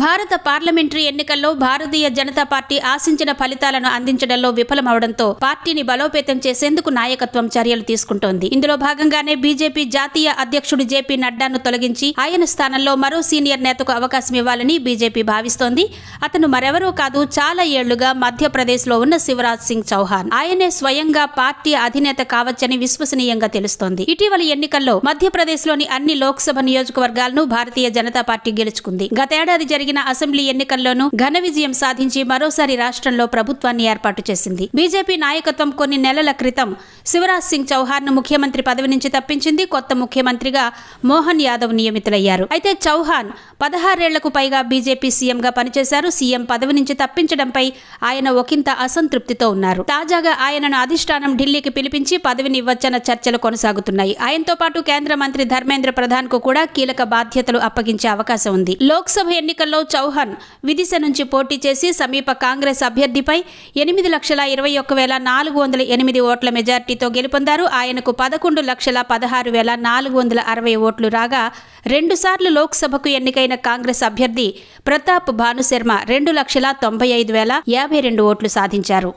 భారత పార్లమెంటరీ ఎన్నికల్లో భారతీయ జనతా పార్టీ ఆశించిన ఫలితాలను అందించడంలో విఫలమవడంతో పార్టీని బలోపేతం చేసేందుకు నాయకత్వం చర్యలు తీసుకుంటోంది ఇందులో భాగంగానే బీజేపీ జాతీయ అధ్యక్షుడు జేపీ నడ్డాను తొలగించి ఆయన స్థానంలో మరో సీనియర్ నేతకు అవకాశం ఇవ్వాలని బీజేపీ భావిస్తోంది అతను మరెవరో కాదు చాలా ఏళ్లుగా మధ్యప్రదేశ్ లో ఉన్న శివరాజ్ సింగ్ చౌహాన్ ఆయనే స్వయంగా పార్టీ అధినేత కావచ్చని విశ్వసనీయంగా తెలుస్తోంది ఇటీవల ఎన్నికల్లో మధ్యప్రదేశ్ లోని అన్ని లోక్సభ నియోజకవర్గాలను భారతీయ జనతా పార్టీ గెలుచుకుంది గతేడాది జరిగిన అసెంబ్లీ ఎన్నికల్లోనూ ఘన విజయం సాధించి మరోసారి రాష్ట్రంలో ప్రభుత్వాన్ని ఏర్పాటు చేసింది బీజేపీ నాయకత్వం కొన్ని నెలల క్రితం శివరాజ్ సింగ్ చౌహాన్ ను ముఖ్యమంత్రి పదవి నుంచి తప్పించింది కొత్త ముఖ్యమంత్రిగా మోహన్ యాదవ్ నియమితులయ్యారు అయితే చౌహాన్ పదహారేళ్లకు పైగా బీజేపీ సీఎంగా పనిచేశారు సీఎం పదవి నుంచి తప్పించడంపై ఆయన ఒకంత అసంతృప్తితో ఉన్నారు తాజాగా ఆయనను అధిష్టానం ఢిల్లీకి పిలిపించి పదవిని ఇవ్వచ్చన్న చర్చలు కొనసాగుతున్నాయి ఆయనతో పాటు కేంద్ర మంత్రి ధర్మేంద్ర ప్రధాన్ కు కూడా కీలక బాధ్యతలు అప్పగించే అవకాశం ఉంది లోక్సభ ఎన్నికల్లో ఎన్నికల్లో చౌహాన్ విదిశ నుంచి పోటీ చేసి సమీప కాంగ్రెస్ అభ్యర్థిపై ఎనిమిది లక్షల ఇరవై ఒక్క వేల నాలుగు వందల ఎనిమిది ఓట్ల మెజార్టీతో గెలుపొందారు ఆయనకు పదకొండు లక్షల పదహారు వేల నాలుగు వందల అరవై ఓట్లు రాగా రెండుసార్లు లోక్సభకు ఎన్నికైన కాంగ్రెస్ అభ్యర్థి ప్రతాప్ భానుశర్మ రెండు లక్షల తొంభై ఐదు వేల యాభై రెండు ఓట్లు సాధించారు